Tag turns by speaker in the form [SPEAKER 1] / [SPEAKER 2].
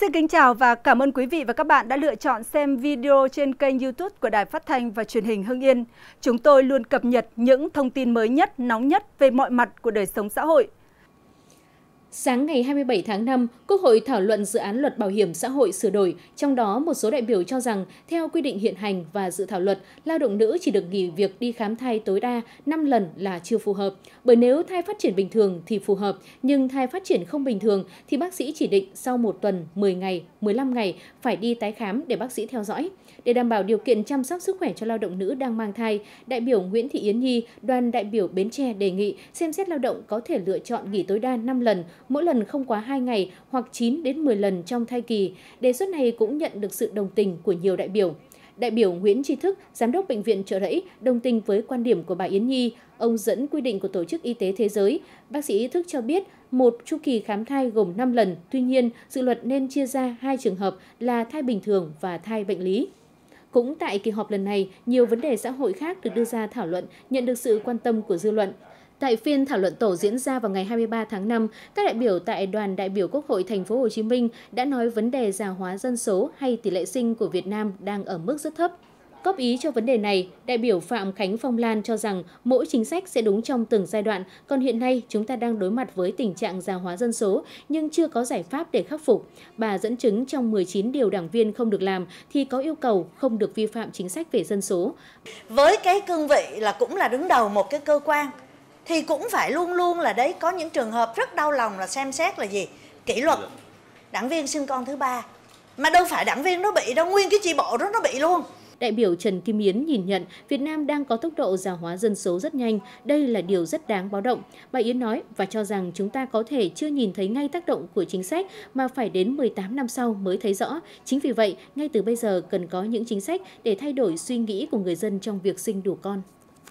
[SPEAKER 1] Xin kính chào và cảm ơn quý vị và các bạn đã lựa chọn xem video trên kênh YouTube của Đài Phát thanh và Truyền hình Hưng Yên. Chúng tôi luôn cập nhật những thông tin mới nhất, nóng nhất về mọi mặt của đời sống xã hội.
[SPEAKER 2] Sáng ngày 27 tháng 5, Quốc hội thảo luận dự án luật bảo hiểm xã hội sửa đổi, trong đó một số đại biểu cho rằng theo quy định hiện hành và dự thảo luật, lao động nữ chỉ được nghỉ việc đi khám thai tối đa 5 lần là chưa phù hợp, bởi nếu thai phát triển bình thường thì phù hợp, nhưng thai phát triển không bình thường thì bác sĩ chỉ định sau một tuần, 10 ngày, 15 ngày phải đi tái khám để bác sĩ theo dõi. Để đảm bảo điều kiện chăm sóc sức khỏe cho lao động nữ đang mang thai, đại biểu Nguyễn Thị Yến Nhi, đoàn đại biểu Bến Tre đề nghị xem xét lao động có thể lựa chọn nghỉ tối đa 5 lần mỗi lần không quá 2 ngày hoặc 9 đến 10 lần trong thai kỳ. Đề xuất này cũng nhận được sự đồng tình của nhiều đại biểu. Đại biểu Nguyễn Tri Thức, Giám đốc Bệnh viện Trợ Rẫy, đồng tình với quan điểm của bà Yến Nhi. Ông dẫn quy định của Tổ chức Y tế Thế giới. Bác sĩ Thức cho biết một chu kỳ khám thai gồm 5 lần. Tuy nhiên, dự luật nên chia ra hai trường hợp là thai bình thường và thai bệnh lý. Cũng tại kỳ họp lần này, nhiều vấn đề xã hội khác được đưa ra thảo luận, nhận được sự quan tâm của dư luận. Tại phiên thảo luận tổ diễn ra vào ngày 23 tháng 5, các đại biểu tại Đoàn đại biểu Quốc hội thành phố Hồ Chí Minh đã nói vấn đề già hóa dân số hay tỷ lệ sinh của Việt Nam đang ở mức rất thấp. Góp ý cho vấn đề này, đại biểu Phạm Khánh Phong Lan cho rằng mỗi chính sách sẽ đúng trong từng giai đoạn, còn hiện nay chúng ta đang đối mặt với tình trạng già hóa dân số nhưng chưa có giải pháp để khắc phục. Bà dẫn chứng trong 19 điều đảng viên không được làm
[SPEAKER 3] thì có yêu cầu không được vi phạm chính sách về dân số. Với cái cương vị là cũng là đứng đầu một cái cơ quan thì cũng phải luôn luôn là đấy có những trường hợp rất đau lòng là xem xét là gì kỷ luật đảng viên sinh con thứ ba mà đâu phải đảng viên nó bị đâu nguyên cái chi bộ đó nó bị luôn Đại biểu Trần Kim Yến nhìn nhận Việt Nam đang có tốc độ già hóa
[SPEAKER 2] dân số rất nhanh, đây là điều rất đáng báo động. Bà Yến nói và cho rằng chúng ta có thể chưa nhìn thấy ngay tác động của chính sách mà phải đến 18 năm sau mới thấy rõ. Chính vì vậy, ngay từ bây giờ cần có những chính sách để thay đổi suy nghĩ của người dân trong việc sinh đủ con.